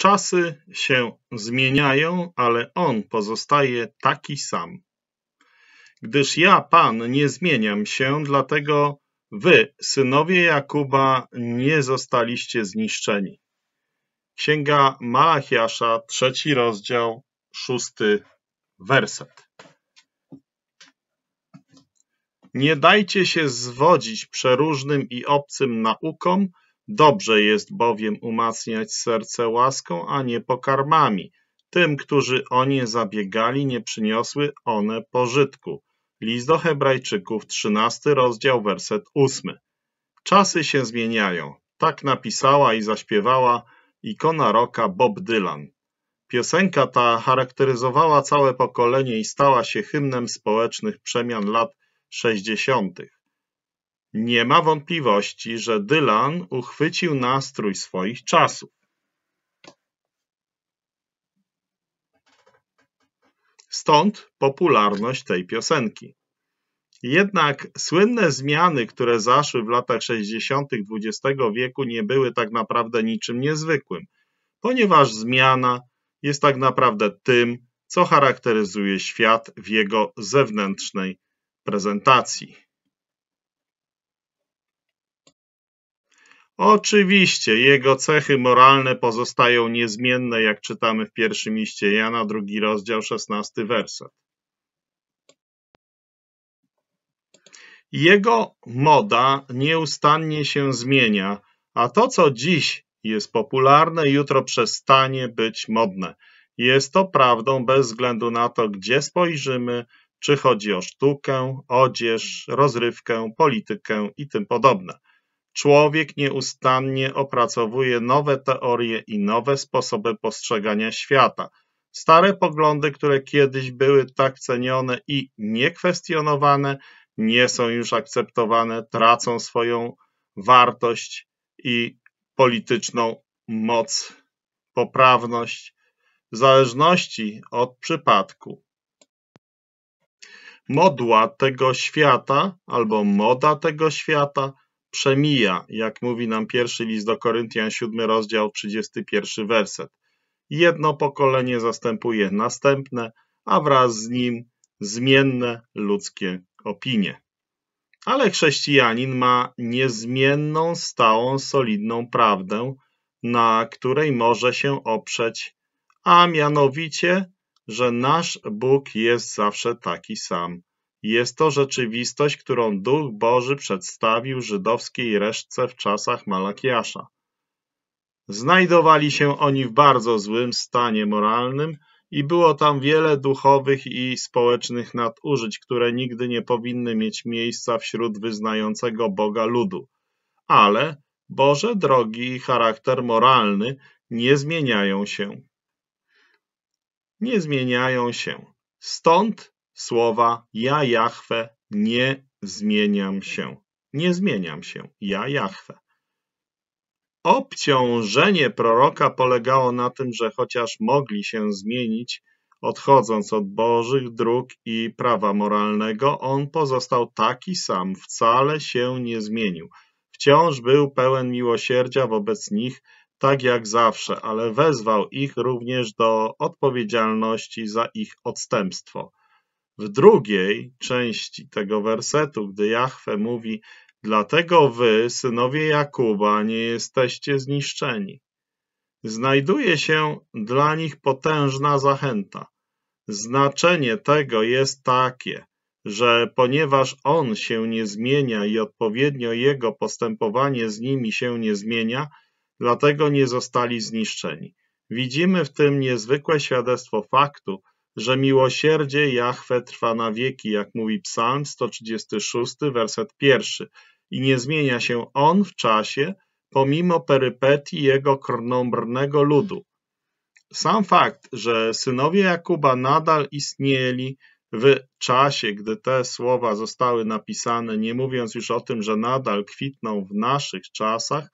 Czasy się zmieniają, ale on pozostaje taki sam. Gdyż ja, Pan, nie zmieniam się, dlatego wy, synowie Jakuba, nie zostaliście zniszczeni. Księga Malachiasza, trzeci rozdział, szósty werset. Nie dajcie się zwodzić przeróżnym i obcym naukom, Dobrze jest bowiem umacniać serce łaską, a nie pokarmami. Tym, którzy o nie zabiegali, nie przyniosły one pożytku. List do Hebrajczyków, 13 rozdział, werset 8. Czasy się zmieniają. Tak napisała i zaśpiewała ikona rocka Bob Dylan. Piosenka ta charakteryzowała całe pokolenie i stała się hymnem społecznych przemian lat 60. Nie ma wątpliwości, że Dylan uchwycił nastrój swoich czasów. Stąd popularność tej piosenki. Jednak słynne zmiany, które zaszły w latach 60. XX wieku nie były tak naprawdę niczym niezwykłym, ponieważ zmiana jest tak naprawdę tym, co charakteryzuje świat w jego zewnętrznej prezentacji. Oczywiście, jego cechy moralne pozostają niezmienne, jak czytamy w pierwszym liście Jana, drugi rozdział, szesnasty werset. Jego moda nieustannie się zmienia, a to, co dziś jest popularne, jutro przestanie być modne. Jest to prawdą bez względu na to, gdzie spojrzymy, czy chodzi o sztukę, odzież, rozrywkę, politykę i tym podobne. Człowiek nieustannie opracowuje nowe teorie i nowe sposoby postrzegania świata. Stare poglądy, które kiedyś były tak cenione i niekwestionowane, nie są już akceptowane, tracą swoją wartość i polityczną moc, poprawność, w zależności od przypadku. Modła tego świata albo moda tego świata przemija, jak mówi nam pierwszy list do Koryntian, 7 rozdział, 31 werset. Jedno pokolenie zastępuje następne, a wraz z nim zmienne ludzkie opinie. Ale chrześcijanin ma niezmienną, stałą, solidną prawdę, na której może się oprzeć, a mianowicie, że nasz Bóg jest zawsze taki sam jest to rzeczywistość, którą Duch Boży przedstawił żydowskiej resztce w czasach Malakiasza. Znajdowali się oni w bardzo złym stanie moralnym i było tam wiele duchowych i społecznych nadużyć, które nigdy nie powinny mieć miejsca wśród wyznającego Boga ludu. Ale Boże drogi i charakter moralny nie zmieniają się. Nie zmieniają się. Stąd słowa ja Jahwe nie zmieniam się. Nie zmieniam się. Ja Jahwe. Obciążenie proroka polegało na tym, że chociaż mogli się zmienić, odchodząc od Bożych dróg i prawa moralnego, on pozostał taki sam, wcale się nie zmienił. Wciąż był pełen miłosierdzia wobec nich, tak jak zawsze, ale wezwał ich również do odpowiedzialności za ich odstępstwo w drugiej części tego wersetu, gdy Jahwe mówi: Dlatego wy, synowie Jakuba, nie jesteście zniszczeni. Znajduje się dla nich potężna zachęta. Znaczenie tego jest takie, że ponieważ on się nie zmienia i odpowiednio jego postępowanie z nimi się nie zmienia, dlatego nie zostali zniszczeni. Widzimy w tym niezwykłe świadectwo faktu, że miłosierdzie Jahwe trwa na wieki, jak mówi Psalm 136, werset pierwszy, i nie zmienia się on w czasie, pomimo perypetii jego krnąbrnego ludu. Sam fakt, że synowie Jakuba nadal istnieli w czasie, gdy te słowa zostały napisane, nie mówiąc już o tym, że nadal kwitną w naszych czasach,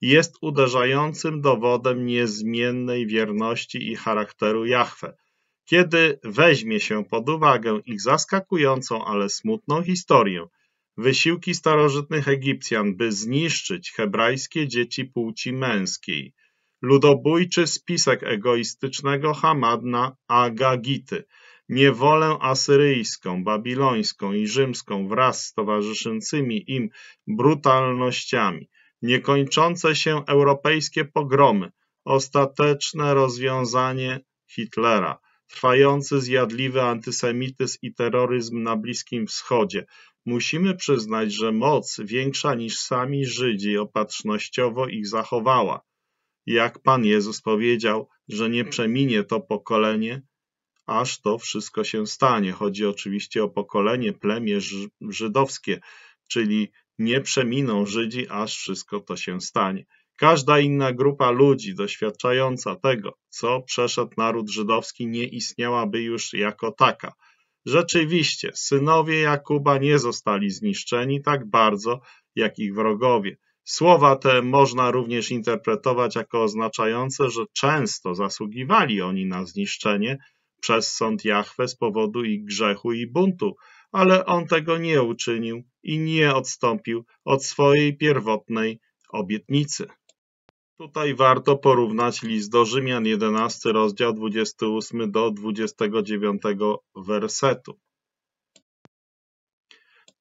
jest uderzającym dowodem niezmiennej wierności i charakteru Jahwe kiedy weźmie się pod uwagę ich zaskakującą, ale smutną historię, wysiłki starożytnych Egipcjan, by zniszczyć hebrajskie dzieci płci męskiej, ludobójczy spisek egoistycznego Hamadna Agagity, niewolę asyryjską, babilońską i rzymską wraz z towarzyszącymi im brutalnościami, niekończące się europejskie pogromy, ostateczne rozwiązanie Hitlera – trwający zjadliwy antysemityzm i terroryzm na Bliskim Wschodzie. Musimy przyznać, że moc większa niż sami Żydzi opatrznościowo ich zachowała. Jak Pan Jezus powiedział, że nie przeminie to pokolenie, aż to wszystko się stanie. Chodzi oczywiście o pokolenie, plemię żydowskie, czyli nie przeminą Żydzi, aż wszystko to się stanie. Każda inna grupa ludzi doświadczająca tego, co przeszedł naród żydowski, nie istniałaby już jako taka. Rzeczywiście, synowie Jakuba nie zostali zniszczeni tak bardzo, jak ich wrogowie. Słowa te można również interpretować jako oznaczające, że często zasługiwali oni na zniszczenie przez sąd Jahwe z powodu ich grzechu i buntu, ale on tego nie uczynił i nie odstąpił od swojej pierwotnej obietnicy. Tutaj warto porównać list do Rzymian 11, rozdział 28 do 29 wersetu.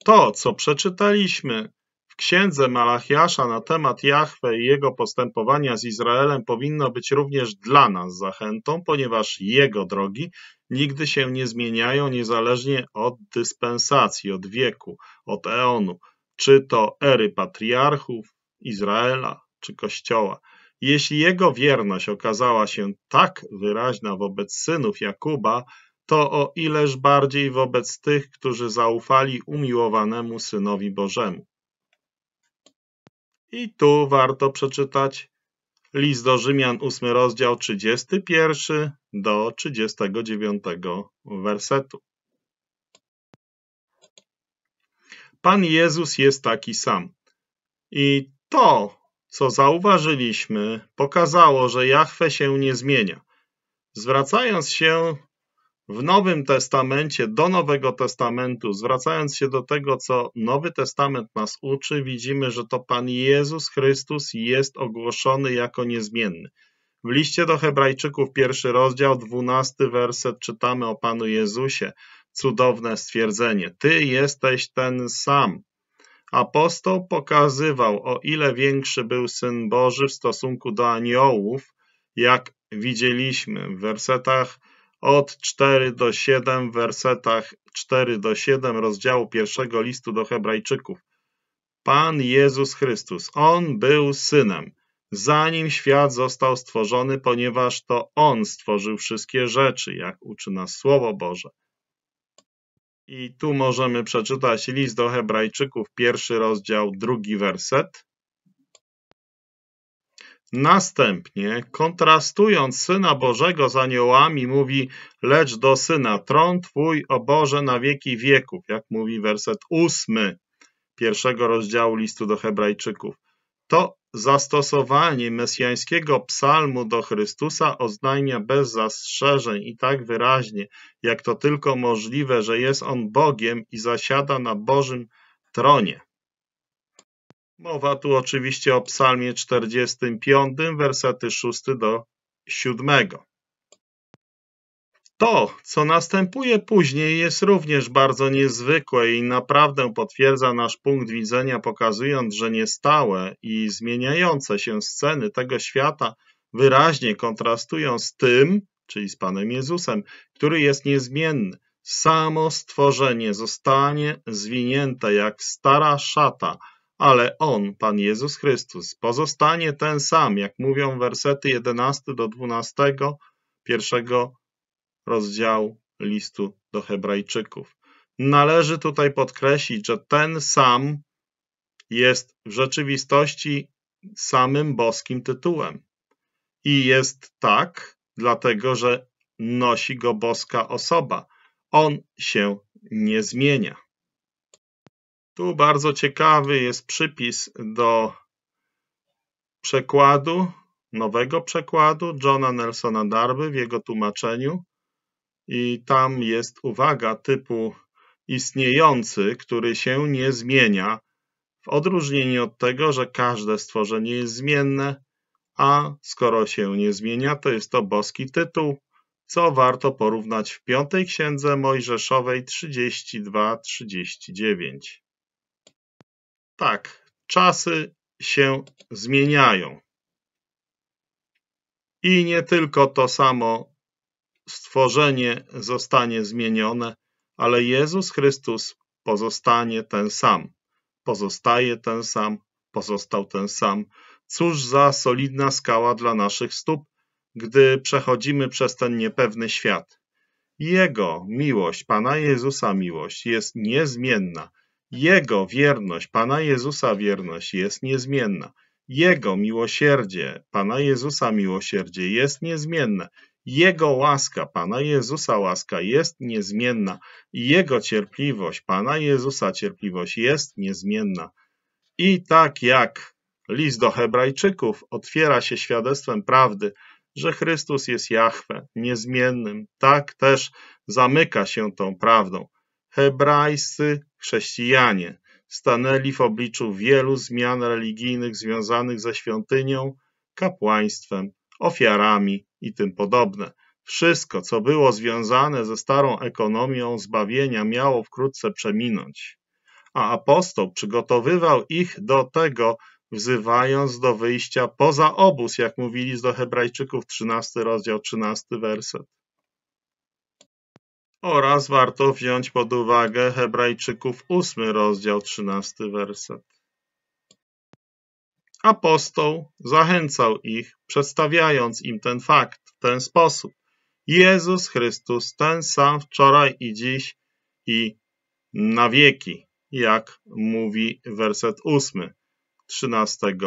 To, co przeczytaliśmy w księdze Malachiasza na temat Jahwe i jego postępowania z Izraelem, powinno być również dla nas zachętą, ponieważ jego drogi nigdy się nie zmieniają niezależnie od dyspensacji, od wieku, od eonu, czy to ery patriarchów Izraela, czy Kościoła. Jeśli jego wierność okazała się tak wyraźna wobec synów Jakuba, to o ileż bardziej wobec tych, którzy zaufali umiłowanemu synowi Bożemu. I tu warto przeczytać list do Rzymian, 8 rozdział 31 do 39 wersetu. Pan Jezus jest taki sam. I to co zauważyliśmy, pokazało, że Jahwe się nie zmienia. Zwracając się w Nowym Testamencie do Nowego Testamentu, zwracając się do tego, co Nowy Testament nas uczy, widzimy, że to Pan Jezus Chrystus jest ogłoszony jako niezmienny. W liście do Hebrajczyków, pierwszy rozdział, dwunasty werset, czytamy o Panu Jezusie. Cudowne stwierdzenie. Ty jesteś ten sam, Apostoł pokazywał, o ile większy był Syn Boży w stosunku do aniołów, jak widzieliśmy w wersetach od 4 do 7, w wersetach 4 do 7 rozdziału pierwszego listu do hebrajczyków. Pan Jezus Chrystus, On był Synem, zanim świat został stworzony, ponieważ to On stworzył wszystkie rzeczy, jak uczy nas Słowo Boże. I tu możemy przeczytać list do Hebrajczyków, pierwszy rozdział, drugi werset. Następnie, kontrastując Syna Bożego z aniołami, mówi, lecz do Syna tron Twój, o Boże, na wieki wieków, jak mówi werset ósmy pierwszego rozdziału listu do hebrajczyków. To Zastosowanie mesjańskiego psalmu do Chrystusa oznajmia bez zastrzeżeń i tak wyraźnie, jak to tylko możliwe, że jest on Bogiem i zasiada na Bożym tronie. Mowa tu oczywiście o psalmie 45, wersety 6 do 7. To, co następuje później, jest również bardzo niezwykłe i naprawdę potwierdza nasz punkt widzenia, pokazując, że niestałe i zmieniające się sceny tego świata wyraźnie kontrastują z tym, czyli z Panem Jezusem, który jest niezmienny. Samo stworzenie zostanie zwinięte jak stara szata, ale On, Pan Jezus Chrystus, pozostanie ten sam, jak mówią wersety 11 do 12 pierwszego rozdział listu do Hebrajczyków. Należy tutaj podkreślić, że ten sam jest w rzeczywistości samym boskim tytułem. I jest tak, dlatego że nosi go boska osoba. On się nie zmienia. Tu bardzo ciekawy jest przypis do przekładu, nowego przekładu Johna Nelsona Darby w jego tłumaczeniu i tam jest uwaga typu istniejący, który się nie zmienia, w odróżnieniu od tego, że każde stworzenie jest zmienne, a skoro się nie zmienia, to jest to boski tytuł, co warto porównać w piątej księdze Mojżeszowej 32-39. Tak, czasy się zmieniają. I nie tylko to samo stworzenie zostanie zmienione, ale Jezus Chrystus pozostanie ten sam. Pozostaje ten sam, pozostał ten sam. Cóż za solidna skała dla naszych stóp, gdy przechodzimy przez ten niepewny świat. Jego miłość, Pana Jezusa miłość jest niezmienna. Jego wierność, Pana Jezusa wierność jest niezmienna. Jego miłosierdzie, Pana Jezusa miłosierdzie jest niezmienne. Jego łaska, Pana Jezusa łaska jest niezmienna. Jego cierpliwość, Pana Jezusa cierpliwość jest niezmienna. I tak jak list do Hebrajczyków otwiera się świadectwem prawdy, że Chrystus jest Jahwe, niezmiennym, tak też zamyka się tą prawdą. Hebrajscy chrześcijanie stanęli w obliczu wielu zmian religijnych związanych ze świątynią, kapłaństwem ofiarami i tym podobne. Wszystko, co było związane ze starą ekonomią zbawienia, miało wkrótce przeminąć. A apostoł przygotowywał ich do tego, wzywając do wyjścia poza obóz, jak mówili do Hebrajczyków 13 rozdział 13 werset. Oraz warto wziąć pod uwagę Hebrajczyków 8 rozdział 13 werset. Apostoł zachęcał ich, przedstawiając im ten fakt w ten sposób. Jezus Chrystus ten sam wczoraj i dziś i na wieki, jak mówi werset ósmy 13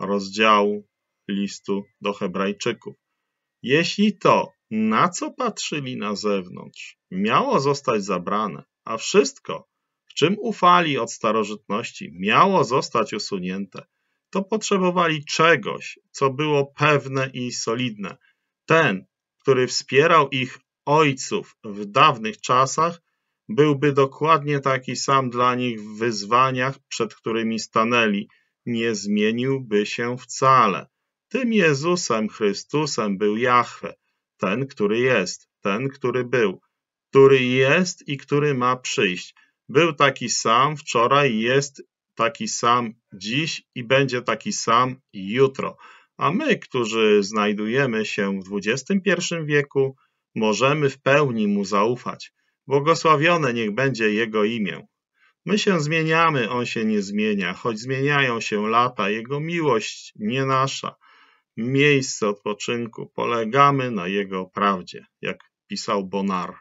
rozdziału listu do Hebrajczyków. Jeśli to, na co patrzyli na zewnątrz, miało zostać zabrane, a wszystko, w czym ufali od starożytności, miało zostać usunięte, to potrzebowali czegoś, co było pewne i solidne. Ten, który wspierał ich ojców w dawnych czasach, byłby dokładnie taki sam dla nich w wyzwaniach, przed którymi stanęli. Nie zmieniłby się wcale. Tym Jezusem Chrystusem był Jahwe, ten, który jest, ten, który był, który jest i który ma przyjść. Był taki sam wczoraj, jest taki sam dziś i będzie taki sam jutro. A my, którzy znajdujemy się w XXI wieku, możemy w pełni mu zaufać. Błogosławione niech będzie jego imię. My się zmieniamy, on się nie zmienia, choć zmieniają się lata, jego miłość nie nasza. Miejsce odpoczynku polegamy na jego prawdzie, jak pisał Bonar,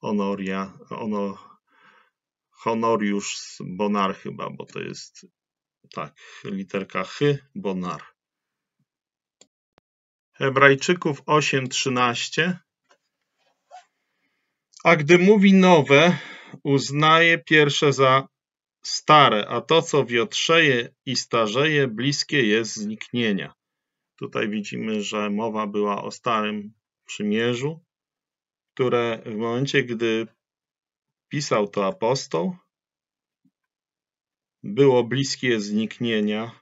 honoria, ono, Honoriusz Bonar chyba, bo to jest tak, literka H, Bonar. Hebrajczyków 8:13. A gdy mówi nowe, uznaje pierwsze za stare, a to, co wiotrzeje i starzeje, bliskie jest zniknienia. Tutaj widzimy, że mowa była o Starym Przymierzu, które w momencie, gdy Pisał to apostoł. Było bliskie zniknienia,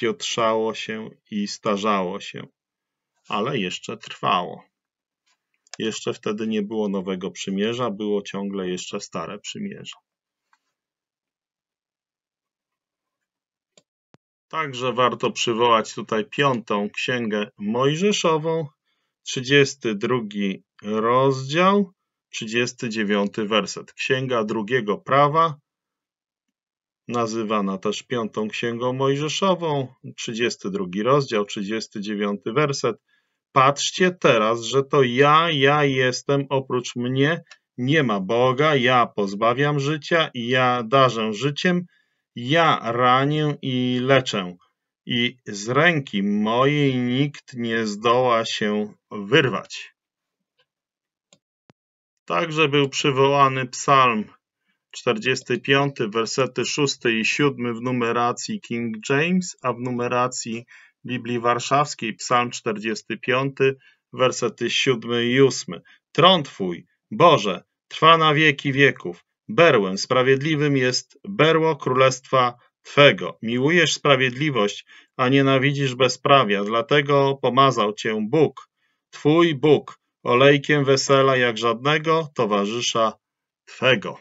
wiotrzało się i starzało się, ale jeszcze trwało. Jeszcze wtedy nie było nowego przymierza, było ciągle jeszcze stare przymierze. Także warto przywołać tutaj piątą księgę Mojżeszową, 32 rozdział, 39 werset. Księga drugiego prawa, nazywana też piątą księgą mojżeszową, 32 rozdział, 39 werset. Patrzcie teraz, że to ja, ja jestem, oprócz mnie nie ma Boga, ja pozbawiam życia, ja darzę życiem, ja ranię i leczę. I z ręki mojej nikt nie zdoła się wyrwać. Także był przywołany psalm 45, wersety 6 i 7 w numeracji King James, a w numeracji Biblii Warszawskiej psalm 45, wersety 7 i 8. Tron Twój, Boże, trwa na wieki wieków. Berłem sprawiedliwym jest berło królestwa Twego. Miłujesz sprawiedliwość, a nienawidzisz bezprawia, dlatego pomazał Cię Bóg, Twój Bóg, olejkiem wesela jak żadnego towarzysza Twego.